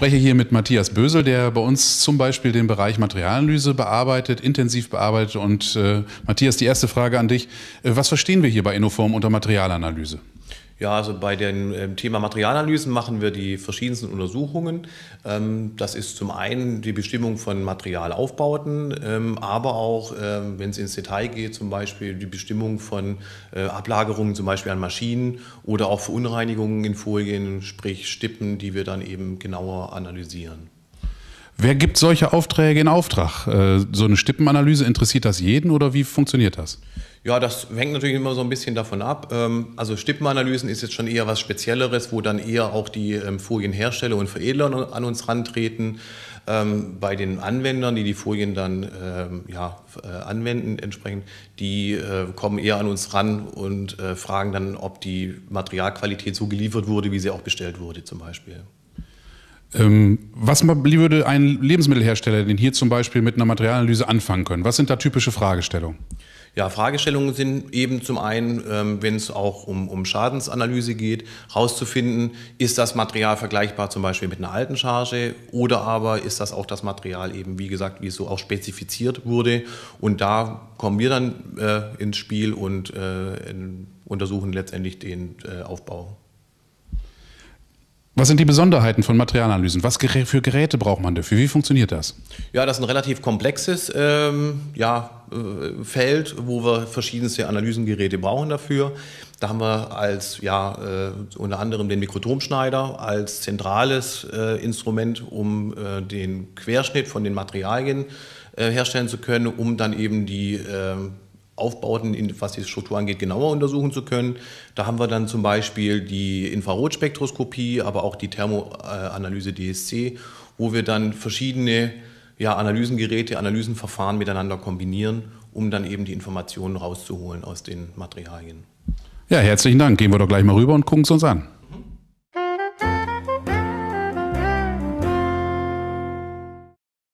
spreche hier mit Matthias Bösel, der bei uns zum Beispiel den Bereich Materialanalyse bearbeitet, intensiv bearbeitet. Und äh, Matthias, die erste Frage an dich. Äh, was verstehen wir hier bei Innoform unter Materialanalyse? Ja, also bei dem ähm, Thema Materialanalysen machen wir die verschiedensten Untersuchungen. Ähm, das ist zum einen die Bestimmung von Materialaufbauten, ähm, aber auch, wenn es ins Detail geht, zum Beispiel die Bestimmung von äh, Ablagerungen, zum Beispiel an Maschinen oder auch Verunreinigungen in Folien, sprich Stippen, die wir dann eben genauer analysieren. Wer gibt solche Aufträge in Auftrag? Äh, so eine Stippenanalyse, interessiert das jeden oder wie funktioniert das? Ja, das hängt natürlich immer so ein bisschen davon ab. Ähm, also Stippenanalysen ist jetzt schon eher was Spezielleres, wo dann eher auch die ähm, Folienhersteller und Veredler an uns rantreten. Ähm, bei den Anwendern, die die Folien dann ja, äh, anwenden entsprechend, die äh, kommen eher an uns ran und äh, fragen dann, ob die Materialqualität so geliefert wurde, wie sie auch bestellt wurde zum Beispiel. Ähm, was würde ein Lebensmittelhersteller denn hier zum Beispiel mit einer Materialanalyse anfangen können? Was sind da typische Fragestellungen? Ja, Fragestellungen sind eben zum einen, ähm, wenn es auch um, um Schadensanalyse geht, herauszufinden, ist das Material vergleichbar zum Beispiel mit einer alten Charge oder aber ist das auch das Material eben, wie gesagt, wie es so auch spezifiziert wurde. Und da kommen wir dann äh, ins Spiel und äh, untersuchen letztendlich den äh, Aufbau was sind die Besonderheiten von Materialanalysen? Was für Geräte braucht man dafür? Wie funktioniert das? Ja, das ist ein relativ komplexes ähm, ja, äh, Feld, wo wir verschiedenste Analysengeräte brauchen dafür. Da haben wir als ja, äh, unter anderem den Mikrotomschneider als zentrales äh, Instrument, um äh, den Querschnitt von den Materialien äh, herstellen zu können, um dann eben die ähm, Aufbauten, was die Struktur angeht, genauer untersuchen zu können. Da haben wir dann zum Beispiel die Infrarotspektroskopie, aber auch die Thermoanalyse DSC, wo wir dann verschiedene ja, Analysengeräte, Analysenverfahren miteinander kombinieren, um dann eben die Informationen rauszuholen aus den Materialien. Ja, herzlichen Dank. Gehen wir doch gleich mal rüber und gucken es uns an.